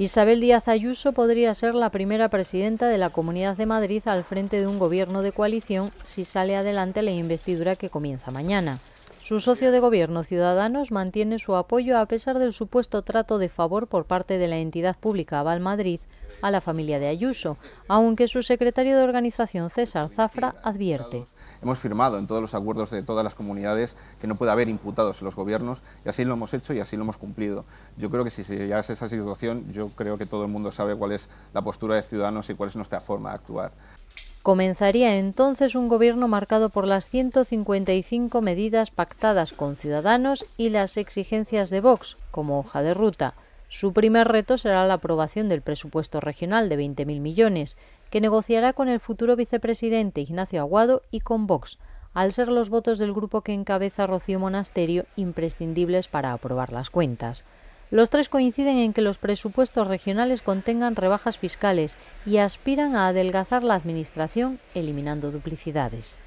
Isabel Díaz Ayuso podría ser la primera presidenta de la Comunidad de Madrid al frente de un gobierno de coalición si sale adelante la investidura que comienza mañana. Su socio de gobierno, Ciudadanos, mantiene su apoyo a pesar del supuesto trato de favor por parte de la entidad pública Aval Madrid a la familia de Ayuso, aunque su secretario de organización César Zafra advierte. Hemos firmado en todos los acuerdos de todas las comunidades que no puede haber imputados en los gobiernos y así lo hemos hecho y así lo hemos cumplido. Yo creo que si se llegase a esa situación, yo creo que todo el mundo sabe cuál es la postura de Ciudadanos y cuál es nuestra forma de actuar. Comenzaría entonces un gobierno marcado por las 155 medidas pactadas con Ciudadanos y las exigencias de Vox como hoja de ruta. Su primer reto será la aprobación del presupuesto regional de 20.000 millones, que negociará con el futuro vicepresidente Ignacio Aguado y con Vox, al ser los votos del grupo que encabeza Rocío Monasterio imprescindibles para aprobar las cuentas. Los tres coinciden en que los presupuestos regionales contengan rebajas fiscales y aspiran a adelgazar la Administración eliminando duplicidades.